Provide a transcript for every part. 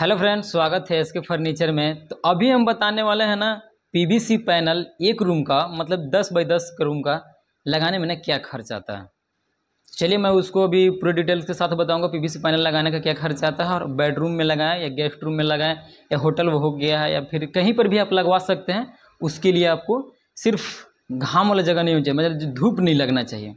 hello friends स्वागत है इसके फर्नीचर में तो अभी हम बताने वाले हैं ना पीवीसी पैनल एक रूम का मतलब दस बाई दस रूम का लगाने में ना क्या खर्च आता है चलिए मैं उसको अभी पूरे डिटेल्स के साथ बताऊंगा पीवीसी पैनल लगाने का क्या खर्च आता है और बेडरूम में लगाएं या गेस्ट रूम में लगाएं या होटल हो गया है या फिर कहीं पर भी आप लगवा सकते हैं उसके लिए आपको सिर्फ घाम वाला जगह नहीं होनी चाहिए मतलब धूप नहीं लगना चाहिए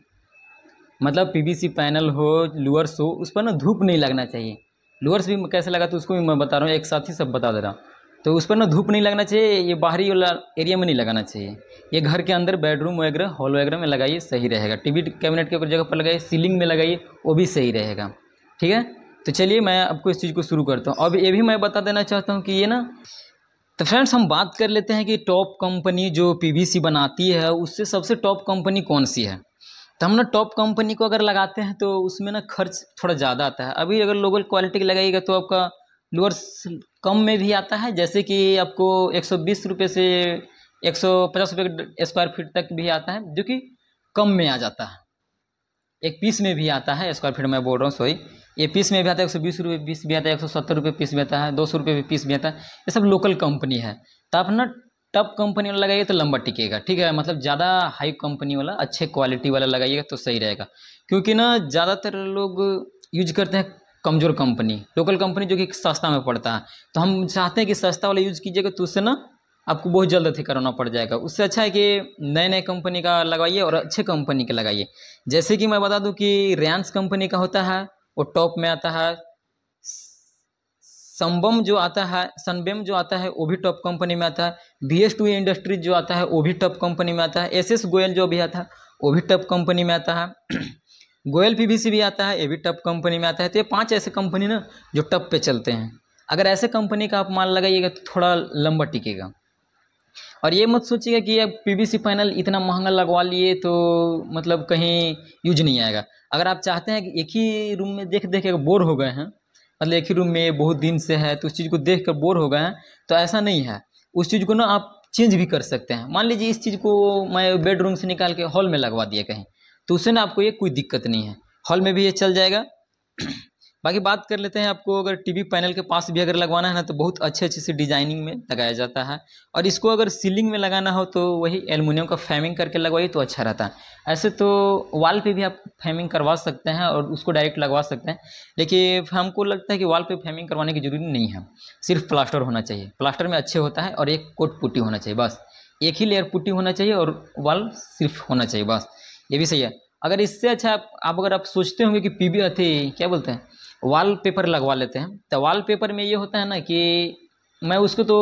मतलब पीवीसी पैनल हो लुअर्स हो उस पर ना धूप नहीं लगना चाहिए लोअर्स भी कैसे लगा तो उसको भी मैं बता रहा हूँ एक साथ ही सब बता दे रहा हूँ तो उस पर ना धूप नहीं लगना चाहिए ये बाहरी वाला एरिया में नहीं लगाना चाहिए ये घर के अंदर बेडरूम वगैरह हॉल वगैरह में लगाइए सही रहेगा टी कैबिनेट के जगह पर लगाइए सीलिंग में लगाइए वो भी सही रहेगा ठीक है तो चलिए मैं आपको इस चीज़ को शुरू करता हूँ अब ये भी मैं बता देना चाहता हूँ कि ये ना तो फ्रेंड्स हम बात कर लेते हैं कि टॉप कंपनी जो पीवीसी बनाती है उससे सबसे टॉप कंपनी कौन सी है तो हम ना टॉप कंपनी को अगर लगाते हैं तो उसमें ना खर्च थोड़ा ज़्यादा आता है अभी अगर लोकल क्वालिटी का लगाइएगा तो आपका लोअर कम में भी आता है जैसे कि आपको एक सौ बीस रुपये से एक सौ पचास रुपये स्क्वायर फीट तक भी आता है जो कि कम में आ जाता है एक पीस में भी आता है स्क्वायर फीट मैं बोल रहा हूँ सॉरी ये पीस में भी आता है एक सौ बीस रुपये पीस भी आता है एक सौ सत्तर रुपये पीस भी आता है दो सौ रुपये पीस भी आता है ये सब लोकल कंपनी है तो आप ना टप कंपनी वाला लगाइए तो लंबा टिकेगा ठीक है मतलब ज़्यादा हाई कंपनी वाला अच्छे क्वालिटी वाला लगाइएगा तो सही रहेगा क्योंकि ना ज़्यादातर लोग यूज करते हैं कमज़ोर कंपनी लोकल कंपनी जो कि सस्ता में पड़ता है तो हम चाहते हैं कि सस्ता वाला यूज कीजिएगा तो उससे ना आपको बहुत जल्द अथी कराना पड़ जाएगा उससे अच्छा है कि नए नए कंपनी का लगाइए और अच्छे कंपनी का लगाइए जैसे कि मैं बता दूं कि रैंस कंपनी का होता है वो टॉप में आता है संबम जो आता है सनबेम जो आता है वो भी टॉप कंपनी में आता है बी एस टू इंडस्ट्रीज जो आता है वो भी टॉप कंपनी में आता है एस एस गोयल जो भी आता है वो भी टॉप कंपनी में आता है गोयल पी भी आता है ये भी टॉप कंपनी में आता है तो ये पांच ऐसे कंपनी ना जो टॉप पे चलते हैं अगर ऐसे कंपनी का आप माल लगाइएगा तो थोड़ा लंबा टिकेगा और ये मत सोचिएगा कि अब सी पैनल इतना महंगा लगवा लिए तो मतलब कहीं यूज नहीं आएगा अगर आप चाहते हैं कि एक ही रूम में देख देख बोर हो गए हैं मतलब एक ही रूम में बहुत दिन से है तो उस चीज़ को देख कर बोर हो गए हैं तो ऐसा नहीं है उस चीज़ को ना आप चेंज भी कर सकते हैं मान लीजिए इस चीज़ को मैं बेडरूम से निकाल के हॉल में लगवा दिया कहीं तो उससे ना आपको ये कोई दिक्कत नहीं है हॉल में भी ये चल जाएगा बाकी बात कर लेते हैं आपको अगर टीवी पैनल के पास भी अगर लगवाना है ना तो बहुत अच्छे अच्छे से डिजाइनिंग में लगाया जाता है और इसको अगर सीलिंग में लगाना हो तो वही एलमिनियम का फैमिंग करके लगवाइए तो अच्छा रहता है ऐसे तो वाल पे भी आप फैमिंग करवा सकते हैं और उसको डायरेक्ट लगवा सकते हैं लेकिन हमको लगता है कि वाल पर फैमिंग करवाने की जरूरी नहीं है सिर्फ प्लास्टर होना चाहिए प्लास्टर में अच्छे होता है और एक कोट पुट्टी होना चाहिए बस एक ही लेयर पुट्टी होना चाहिए और वाल सिर्फ होना चाहिए बस ये भी सही है अगर इससे अच्छा आप, अगर आप सोचते होंगे कि पी बी क्या बोलते हैं वाल पेपर लगवा लेते हैं तो वाल पेपर में ये होता है ना कि मैं उसको तो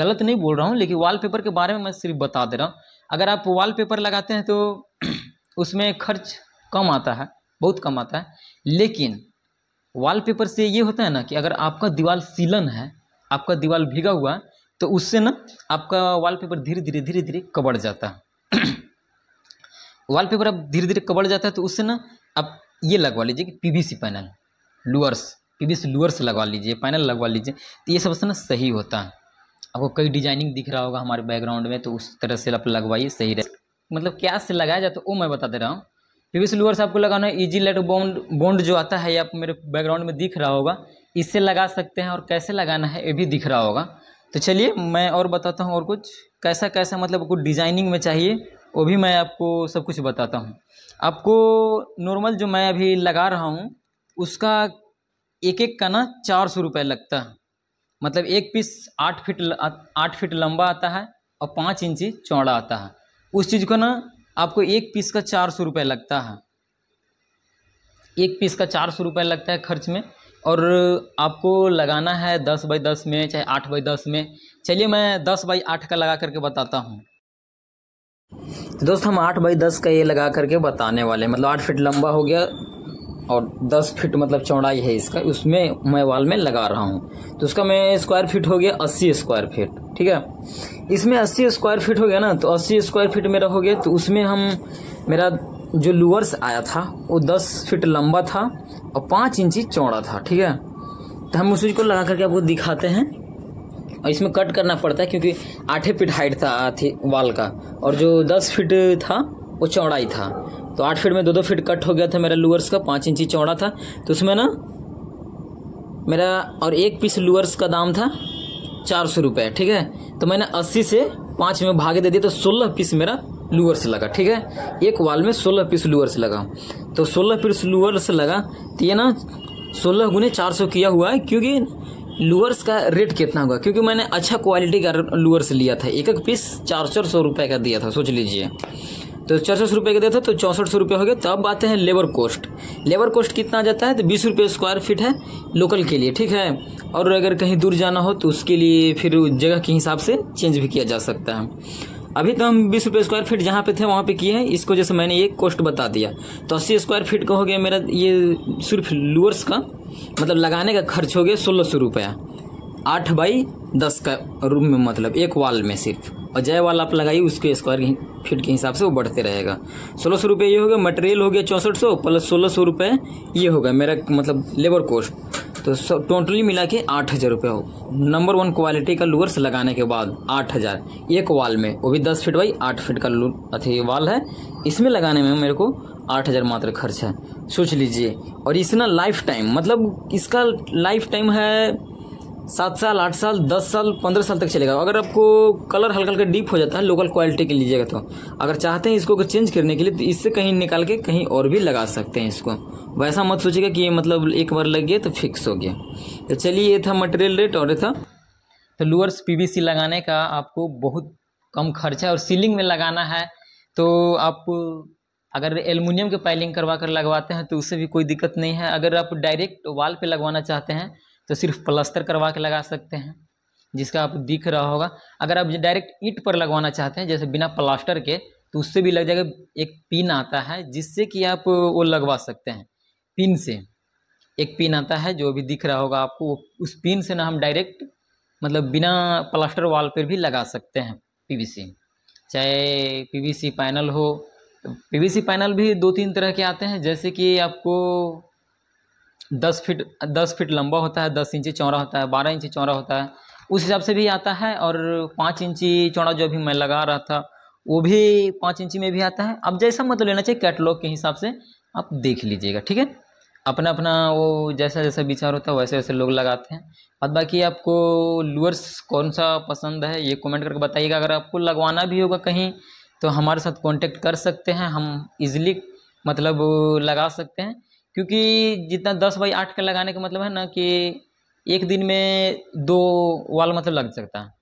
गलत नहीं बोल रहा हूँ लेकिन वाल पेपर के बारे में मैं सिर्फ बता दे रहा हूँ अगर आप वाल पेपर लगाते हैं तो उसमें खर्च कम आता है बहुत कम आता है लेकिन वाल पेपर से ये होता है ना कि अगर आपका दीवार सीलन है आपका दीवार भीगा हुआ है तो उससे ना आपका वाल पेपर धीरे धीरे धीरे धीरे कबड़ जाता है वाल पेपर अब धीरे धीरे कबड़ जाता है तो उससे ना आप ये लगवा लीजिए कि PVC panel louvers PVC louvers लगवा लीजिए पैनल लगवा लीजिए तो ये सब ना सही होता है आपको कई डिजाइनिंग दिख रहा होगा हमारे बैकग्राउंड में तो उस तरह से आप लगवाइए सही रहे मतलब क्या से लगाया जाता तो है वो मैं बता दे रहा हूँ पीवीसी लुअर्स आपको लगाना है ईजी लेट बॉन्ड बॉन्ड जो आता है ये आप मेरे बैकग्राउंड में दिख रहा होगा इससे लगा सकते हैं और कैसे लगाना है ये भी दिख रहा होगा तो चलिए मैं और बताता हूँ और कुछ कैसा कैसा मतलब आपको डिजाइनिंग में चाहिए वो भी मैं आपको सब कुछ बताता हूँ आपको नॉर्मल जो मैं अभी लगा रहा हूँ उसका एक एक का ना चार सौ रुपये लगता है मतलब एक पीस आठ फीट आठ फीट लंबा आता है और पाँच इंची चौड़ा आता है उस चीज़ को ना आपको एक पीस का चार सौ रुपये लगता है एक पीस का चार सौ रुपये लगता है खर्च में और आपको लगाना है दस बाई दस में चाहे आठ बाई दस में चलिए मैं दस बाई आठ का लगा करके बताता हूँ दोस्त हम आठ बाई दस का ये लगा करके बताने वाले मतलब आठ फीट लंबा हो गया और 10 फीट मतलब चौड़ाई है इसका उसमें मैं वाल में लगा रहा हूँ तो उसका मैं स्क्वायर फीट हो गया अस्सी स्क्वायर फीट ठीक है इसमें अस्सी स्क्वायर फीट हो गया ना तो अस्सी स्क्वायर फीट मेरा हो गया तो उसमें हम मेरा जो लूअर्स आया था वो दस फीट लंबा था और पाँच इंची चौड़ा था ठीक है तो हम उसी को लगा करके आपको दिखाते हैं और इसमें कट करना पड़ता है क्योंकि आठे फिट हाइट था वाल का और जो दस फिट था वो चौड़ाई था तो आठ फीट में दो दो फीट कट हो गया था मेरा लूअर्स का पाँच इंची चौड़ा था तो उसमें ना मेरा और एक पीस लूअर्स का दाम था चार सौ रुपये ठीक है तो मैंने अस्सी से पाँच में भागे दे दिए तो सोलह पीस मेरा लुअर्स लगा ठीक है एक वाल में सोलह पीस लुअर्स लगा तो सोलह पीस लुअर्स लगा तो ये ना सोलह गुने चार सौ किया हुआ है क्योंकि लूअर्स का रेट कितना होगा क्योंकि मैंने अच्छा क्वालिटी का लूअर्स लिया था एक एक पीस चार चार सौ रुपये का दिया था सोच लीजिए तो चौसठ सौ रुपये के देते तो चौंसठ सौ रुपये हो गए तो अब आते हैं लेबर कॉस्ट लेबर कॉस्ट कितना आ जाता है तो बीस रुपये स्क्वायर फीट है लोकल के लिए ठीक है और अगर कहीं दूर जाना हो तो उसके लिए फिर जगह के हिसाब से चेंज भी किया जा सकता है अभी तो हम बीस रुपये स्क्वायर फीट जहाँ पे थे वहाँ पे किए हैं इसको जैसे मैंने ये कॉस्ट बता दिया तो अस्सी स्क्वायर फीट का हो गया मेरा ये सिर्फ लूअर्स का मतलब लगाने का खर्च हो गया सोलह सौ रुपया आठ बाई दस का रूम में मतलब एक वाल में सिर्फ और जय वाल आप लगाइए उसके स्क्वायर फीट के हिसाब से वो बढ़ते रहेगा सोलह सौ रुपये ये होगा मटेरियल हो गया चौंसठ सौ प्लस सोलह सौ रुपये ये होगा मेरा मतलब लेबर कोस्ट तो सब टोटली मिला के आठ हज़ार रुपये हो नंबर वन क्वालिटी का लूअर्स लगाने के बाद आठ हज़ार एक वाल में वो भी दस फीट बाई आठ फीट का लू अथी वाल है इसमें लगाने में मेरे को आठ हज़ार मात्र खर्च है सोच लीजिए और इसना लाइफ टाइम मतलब इसका लाइफ टाइम है सात साल आठ साल दस साल पंद्रह साल तक चलेगा अगर आपको कलर हल्का हल्का डीप हो जाता है लोकल क्वालिटी के लीजिएगा तो अगर चाहते हैं इसको अगर चेंज करने के लिए तो इससे कहीं निकाल के कहीं और भी लगा सकते हैं इसको वैसा मत सोचिएगा कि ये मतलब एक बार लग गया तो फिक्स हो गया तो चलिए ये था मटेरियल रेट और ये था तो लूअर्स पी लगाने का आपको बहुत कम खर्चा और सीलिंग में लगाना है तो आप अगर एलमिनियम के पाइलिंग करवा कर लगवाते हैं तो उससे भी कोई दिक्कत नहीं है अगर आप डायरेक्ट वाल पे लगवाना चाहते हैं तो सिर्फ प्लस्तर करवा के लगा सकते हैं जिसका आप दिख रहा होगा अगर आप डायरेक्ट ईट पर लगवाना चाहते हैं जैसे बिना प्लास्टर के तो उससे भी लग जाएगा एक पिन आता है जिससे कि आप वो लगवा सकते हैं पिन से एक पिन आता है जो भी दिख रहा होगा आपको उस पिन से ना हम डायरेक्ट मतलब बिना प्लास्टर वाल पर भी लगा सकते हैं पीवीसी चाहे पीवीसी पैनल हो तो पीवीसी पैनल भी दो तीन तरह के आते हैं जैसे कि आपको दस फीट दस फीट लंबा होता है दस इंची चौड़ा होता है बारह इंची चौड़ा होता है उस हिसाब से भी आता है और पाँच इंची चौड़ा जो अभी मैं लगा रहा था वो भी पाँच इंची में भी आता है अब जैसा मतलब लेना चाहिए कैटलॉग के हिसाब से आप देख लीजिएगा ठीक है अपना अपना वो जैसा जैसा विचार होता है वैसे वैसे लोग लगाते हैं और बाकी आपको लूअर्स कौन सा पसंद है ये कमेंट करके बताइएगा अगर आपको लगवाना भी होगा कहीं तो हमारे साथ कांटेक्ट कर सकते हैं हम इजीली मतलब लगा सकते हैं क्योंकि जितना दस बाई आठ का लगाने का मतलब है ना कि एक दिन में दो वाल मतलब लग सकता है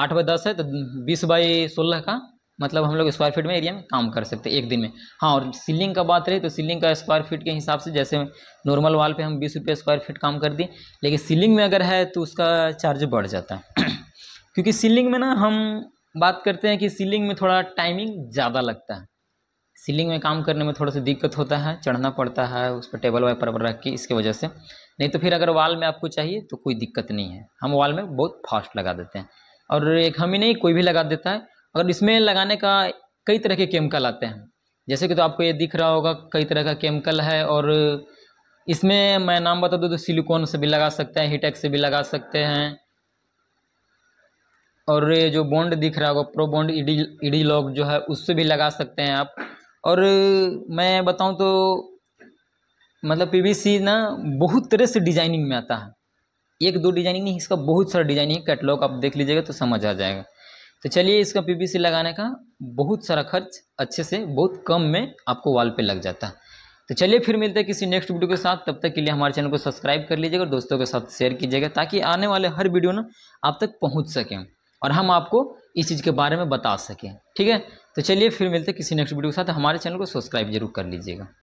आठ बाई दस है तो बीस बाई सोलह का मतलब हम लोग स्क्वायर फीट में एरिया में काम कर सकते हैं एक दिन में हाँ और सीलिंग का बात रही तो सीलिंग का स्क्वायर फीट के हिसाब से जैसे नॉर्मल वाल पे हम बीस रुपये स्क्वायर फीट काम कर दिए लेकिन सीलिंग में अगर है तो उसका चार्ज बढ़ जाता है क्योंकि सीलिंग में ना हम बात करते हैं कि सीलिंग में थोड़ा टाइमिंग ज़्यादा लगता है सीलिंग में काम करने में थोड़ा सा दिक्कत होता है चढ़ना पड़ता है उस पर टेबल वाइपर पर रख के इसके वजह से नहीं तो फिर अगर वाल में आपको चाहिए तो कोई दिक्कत नहीं है हम वाल में बहुत फास्ट लगा देते हैं और एक हम ही नहीं कोई भी लगा देता है और इसमें लगाने का कई तरह के केमिकल आते हैं जैसे कि तो आपको ये दिख रहा होगा कई तरह का केमिकल है और इसमें मैं नाम बता दूँ तो सिलिकॉन से भी लगा सकते हैं हीटेक से भी लगा सकते हैं और ये जो बॉन्ड दिख रहा होगा प्रो बॉन्ड ईडी ईडी लॉक जो है उससे भी लगा सकते हैं आप और मैं बताऊँ तो मतलब पीवीसी ना बहुत तरह से डिजाइनिंग में आता है एक दो डिजाइनिंग नहीं इसका बहुत सारा डिजाइनिंग कैटलॉग आप देख लीजिएगा तो समझ आ जाएगा तो चलिए इसका पीवीसी लगाने का बहुत सारा खर्च अच्छे से बहुत कम में आपको वॉल पे लग जाता है तो चलिए फिर मिलते हैं किसी नेक्स्ट वीडियो के साथ तब तक के लिए हमारे चैनल को सब्सक्राइब कर लीजिएगा और दोस्तों के साथ शेयर कीजिएगा ताकि आने वाले हर वीडियो ना आप तक पहुँच सकें और हम आपको इस चीज़ के बारे में बता सकें ठीक है तो चलिए फिर मिलते हैं किसी नेक्स्ट वीडियो के साथ हमारे चैनल को सब्सक्राइब जरूर कर लीजिएगा